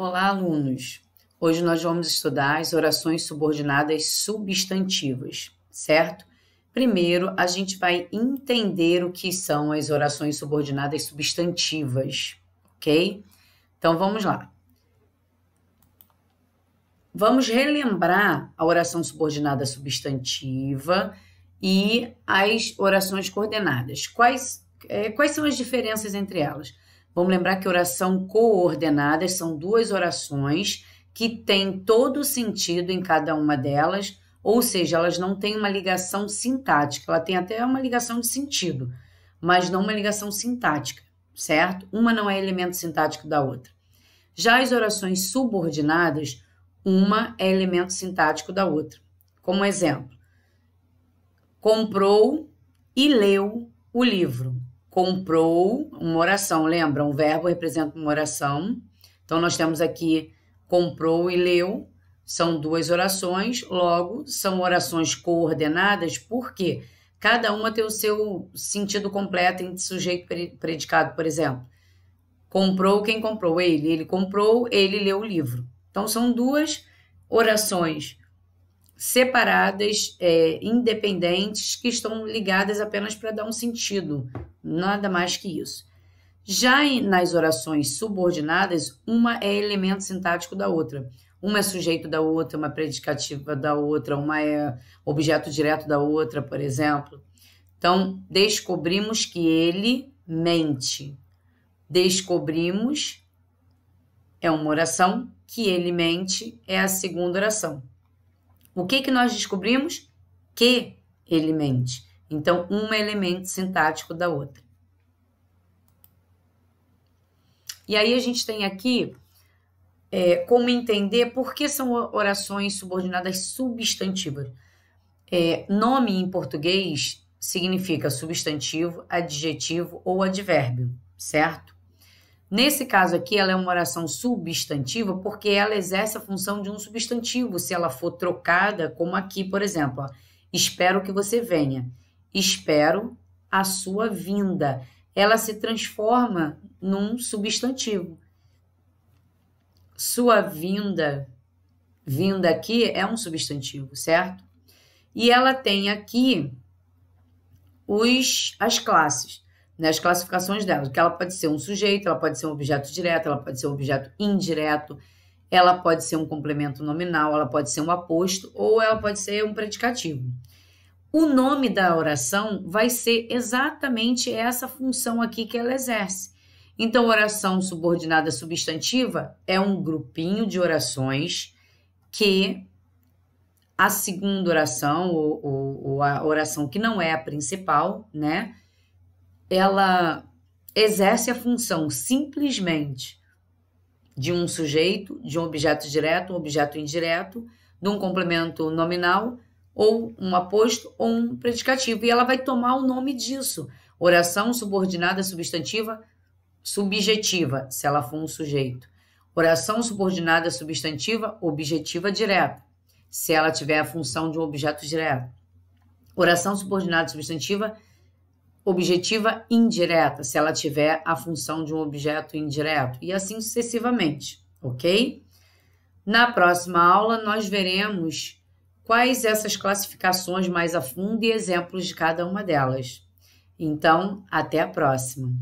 Olá, alunos! Hoje nós vamos estudar as orações subordinadas substantivas, certo? Primeiro, a gente vai entender o que são as orações subordinadas substantivas, ok? Então vamos lá. Vamos relembrar a oração subordinada substantiva e as orações coordenadas. Quais, é, quais são as diferenças entre elas? Vamos lembrar que oração coordenadas são duas orações que têm todo o sentido em cada uma delas, ou seja, elas não têm uma ligação sintática, ela tem até uma ligação de sentido, mas não uma ligação sintática, certo? Uma não é elemento sintático da outra. Já as orações subordinadas, uma é elemento sintático da outra. Como exemplo, comprou e leu o livro comprou uma oração, lembra? Um verbo representa uma oração. Então nós temos aqui comprou e leu, são duas orações, logo são orações coordenadas, porque cada uma tem o seu sentido completo em sujeito predicado, por exemplo. Comprou quem comprou ele, ele comprou, ele leu o livro. Então são duas orações separadas, é, independentes, que estão ligadas apenas para dar um sentido, nada mais que isso. Já nas orações subordinadas, uma é elemento sintático da outra. Uma é sujeito da outra, uma predicativa da outra, uma é objeto direto da outra, por exemplo. Então, descobrimos que ele mente. Descobrimos é uma oração que ele mente, é a segunda oração. O que, que nós descobrimos? Que ele mente. Então, uma é elemento sintático da outra. E aí a gente tem aqui é, como entender por que são orações subordinadas substantivas. É, nome em português significa substantivo, adjetivo ou advérbio, certo? Nesse caso aqui, ela é uma oração substantiva porque ela exerce a função de um substantivo, se ela for trocada, como aqui, por exemplo, ó, espero que você venha, espero a sua vinda. Ela se transforma num substantivo. Sua vinda, vinda aqui é um substantivo, certo? E ela tem aqui os as classes nas classificações dela, que ela pode ser um sujeito, ela pode ser um objeto direto, ela pode ser um objeto indireto, ela pode ser um complemento nominal, ela pode ser um aposto ou ela pode ser um predicativo. O nome da oração vai ser exatamente essa função aqui que ela exerce. Então, oração subordinada substantiva é um grupinho de orações que a segunda oração, ou, ou, ou a oração que não é a principal, né? ela exerce a função simplesmente de um sujeito, de um objeto direto, um objeto indireto, de um complemento nominal ou um aposto ou um predicativo. E ela vai tomar o nome disso. Oração subordinada substantiva subjetiva, se ela for um sujeito. Oração subordinada substantiva objetiva direta, se ela tiver a função de um objeto direto. Oração subordinada substantiva objetiva indireta, se ela tiver a função de um objeto indireto, e assim sucessivamente, ok? Na próxima aula, nós veremos quais essas classificações mais a fundo e exemplos de cada uma delas. Então, até a próxima!